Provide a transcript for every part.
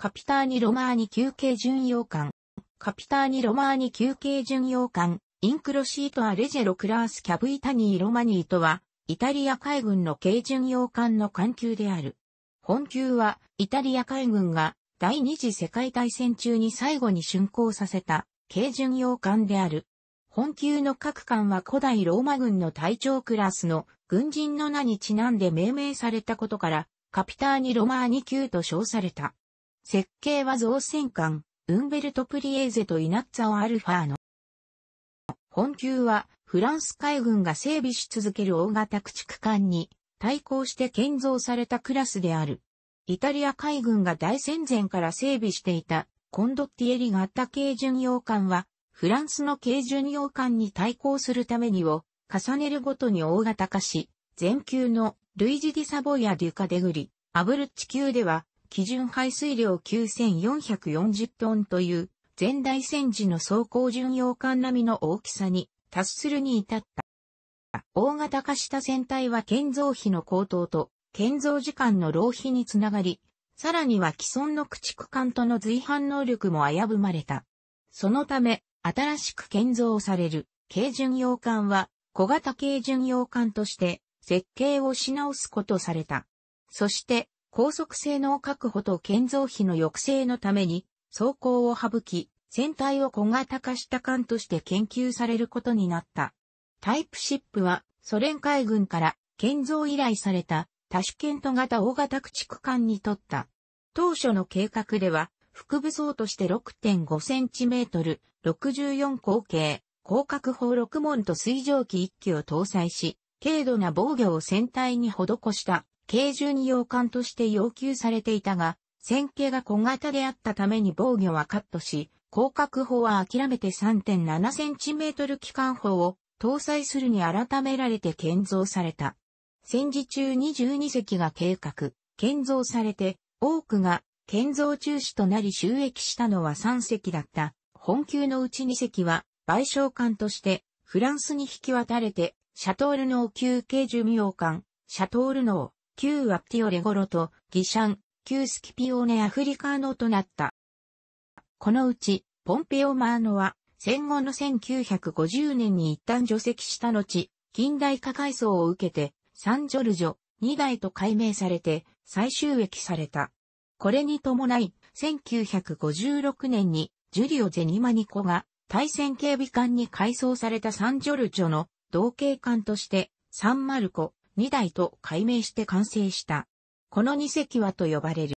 カピターニ・ロマーニ休憩巡洋艦、カピターニ・ロマーニ休憩巡洋艦、インクロシート・アレジェロ・クラース・キャブイタニー・ロマニーとは、イタリア海軍の軽巡洋艦の艦級である。本級は、イタリア海軍が第二次世界大戦中に最後に竣工させた軽巡洋艦である。本級の各艦は古代ローマ軍の隊長クラスの軍人の名にちなんで命名されたことから、カピターニ・ロマーニ級と称された。設計は造船艦、ウンベルト・プリエーゼとイナッツァオ・アルファーの。本級は、フランス海軍が整備し続ける大型駆逐艦に、対抗して建造されたクラスである。イタリア海軍が大戦前から整備していた、コンドッティエリ型軽巡洋艦は、フランスの軽巡洋艦に対抗するためにを、重ねるごとに大型化し、全級のルイジ・ディ・サボイア・デュカ・デグリ、アブルッチ級では、基準排水量9440トンという、前大戦時の走行巡洋艦並みの大きさに達するに至った。大型化した船体は建造費の高騰と建造時間の浪費につながり、さらには既存の駆逐艦との随伴能力も危ぶまれた。そのため、新しく建造される軽巡洋艦は小型軽巡洋艦として設計をし直すことされた。そして、高速性能確保と建造費の抑制のために、走行を省き、船体を小型化した艦として研究されることになった。タイプシップは、ソ連海軍から建造依頼された、多種検討型大型駆逐艦にとった。当初の計画では、腹部層として6.5センチメートル、64口径、広角砲6門と水蒸気1機を搭載し、軽度な防御を船体に施した軽巡洋艦として要求されていたが、戦型が小型であったために防御はカットし、広角砲は諦めて 3.7cm 機関砲を搭載するに改められて建造された。戦時中22隻が計画、建造されて、多くが建造中止となり収益したのは3隻だった。本級のうち2隻は賠償艦としてフランスに引き渡れて、シャトールノー級軽巡洋艦、シャトールノ旧アプティオレゴロとギシャン、旧スキピオーネアフリカーノとなった。このうち、ポンペオマーノは、戦後の1950年に一旦除籍した後、近代化改装を受けて、サンジョルジョ、2代と改名されて、再収益された。これに伴い、1956年に、ジュリオ・ゼニマニコが、対戦警備艦に改装されたサンジョルジョの同系艦として、サンマルコ、2台と改名して完成した。この2隻はと呼ばれる。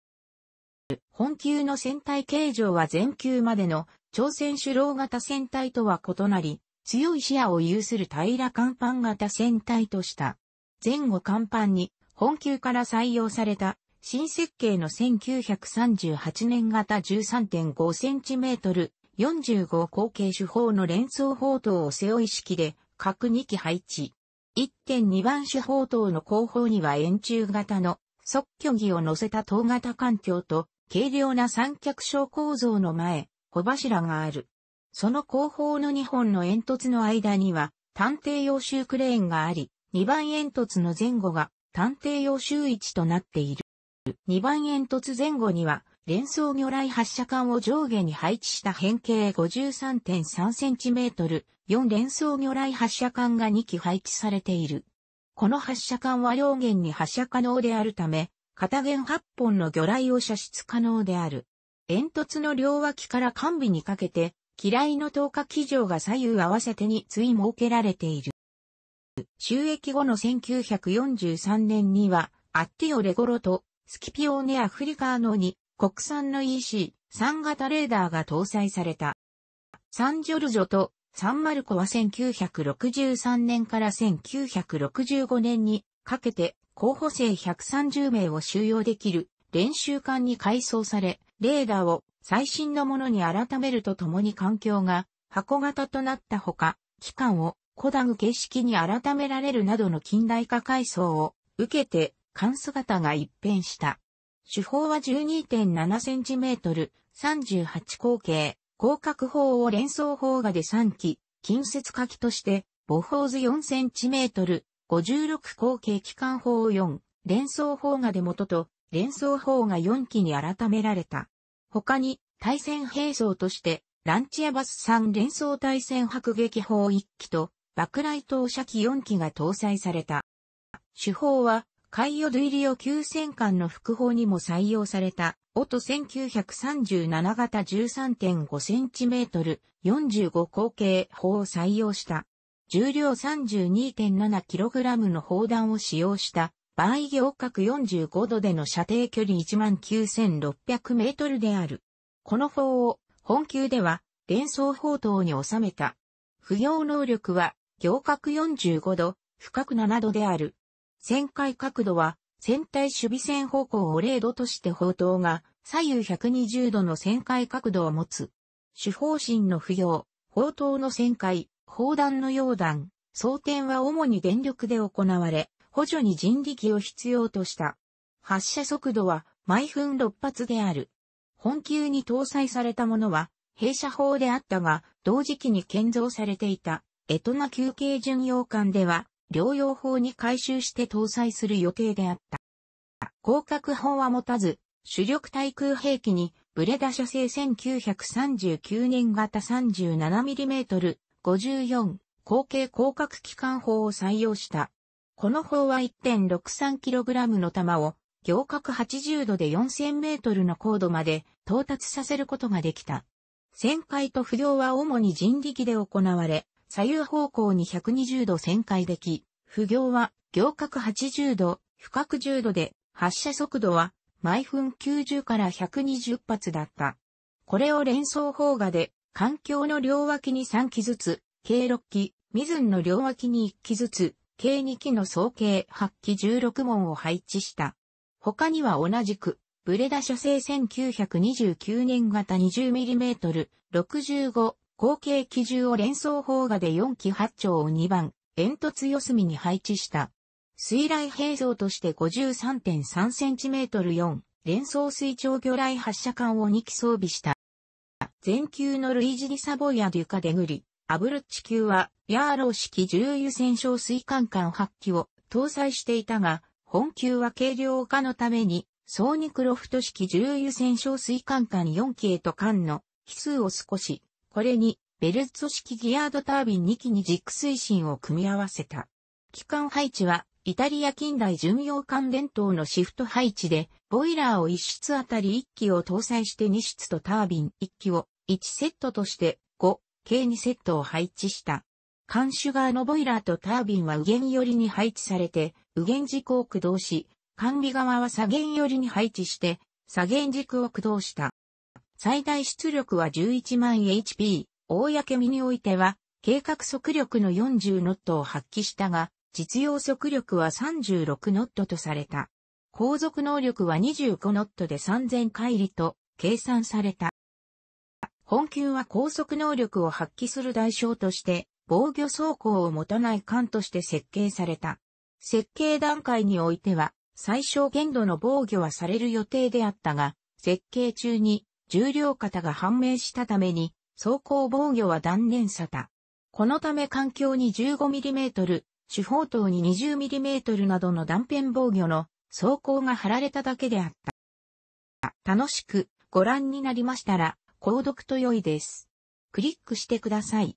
本級の船体形状は前級までの朝鮮主郎型船体とは異なり、強い視野を有する平ら甲板型船体とした。前後甲板に本級から採用された新設計の1938年型 13.5cm 45口径手法の連想砲塔を背負い式で各2機配置。1.2番手砲塔の後方には円柱型の即距儀を乗せた塔型環境と軽量な三脚小構造の前、小柱がある。その後方の2本の煙突の間には探偵用集クレーンがあり、2番煙突の前後が探偵用集位置となっている。2番煙突前後には連装魚雷発射管を上下に配置した変形 53.3cm、4連装魚雷発射管が2機配置されている。この発射管は両弦に発射可能であるため、片弦8本の魚雷を射出可能である。煙突の両脇から完備にかけて、機雷の投下機場が左右合わせてにい設けられている。収益後の1943年には、アッティオレゴロとスキピオーネアフリカーノに国産の EC3 型レーダーが搭載された。サンジョルジョとサンマルコは1963年から1965年にかけて候補生130名を収容できる練習艦に改装され、レーダーを最新のものに改めるとともに環境が箱型となったほか、機関をコダグ形式に改められるなどの近代化改装を受けて、関姿が一変した。主砲は 12.7cm、38口径、広角砲を連想砲画で3機、近接火器として、母砲図 4cm、56口径機関砲4、連想砲画で元と、連想砲が4機に改められた。他に、対戦兵装として、ランチアバス3連装対戦迫撃砲1機と、爆雷投射機4機が搭載された。主砲は、カイオ・ドゥイリオ級戦艦の副砲にも採用された、オト1937型 13.5cm、45口径砲を採用した。重量 32.7kg の砲弾を使用した、倍行角45度での射程距離19,600メートルである。この砲を本級では連装砲塔に収めた。不要能力は行角45度、深く7度である。旋回角度は、船体守備線方向を0度として砲塔が左右120度の旋回角度を持つ。主砲針の不要、砲塔の旋回、砲弾の溶弾、装填は主に電力で行われ、補助に人力を必要とした。発射速度は毎分6発である。本級に搭載されたものは、弊社砲であったが、同時期に建造されていた、エトナ休憩巡洋艦では、療養法に改修して搭載する予定であった。広角砲は持たず、主力対空兵器に、ブレダ社製1939年型 37mm54 後継広角機関砲を採用した。この砲は 1.63kg の弾を行角80度で 4000m の高度まで到達させることができた。旋回と浮上は主に人力で行われ、左右方向に120度旋回でき、不行は行角80度、不角10度で、発射速度は毎分90から120発だった。これを連想砲画で、環境の両脇に3機ずつ、計6機、水の両脇に1機ずつ、計2機の総計8機16門を配置した。他には同じく、ブレダ社製1929年型 20mm、65、後継機銃を連想砲画で4機8丁を2番、煙突四隅に配置した。水雷兵装として 53.3cm4、連装水長魚雷発射管を2機装備した。全球のルイジ・リサボイア・デュカ・デグリ、アブルッチ級は、ヤーロー式重油戦勝水管管8機を搭載していたが、本級は軽量化のために、ソーニクロフト式重油戦勝水管管4機へと管の、奇数を少しこれに、ベルツ式ギアードタービン2機に軸推進を組み合わせた。機関配置は、イタリア近代巡洋艦伝統のシフト配置で、ボイラーを1室あたり1機を搭載して2室とタービン1機を1セットとして5、計2セットを配置した。艦首側のボイラーとタービンは右舷寄りに配置されて、右舷軸を駆動し、管理側は左舷寄りに配置して、左舷軸を駆動した。最大出力は11万 HP、公見においては、計画速力の40ノットを発揮したが、実用速力は36ノットとされた。航続能力は25ノットで3000回里と計算された。本級は高速能力を発揮する代償として、防御走行を持たない艦として設計された。設計段階においては、最小限度の防御はされる予定であったが、設計中に重量型が判明したために、走行防御は断念さた。このため環境に 15mm、主砲塔に 20mm などの断片防御の走行が貼られただけであった。楽しくご覧になりましたら、購読と良いです。クリックしてください。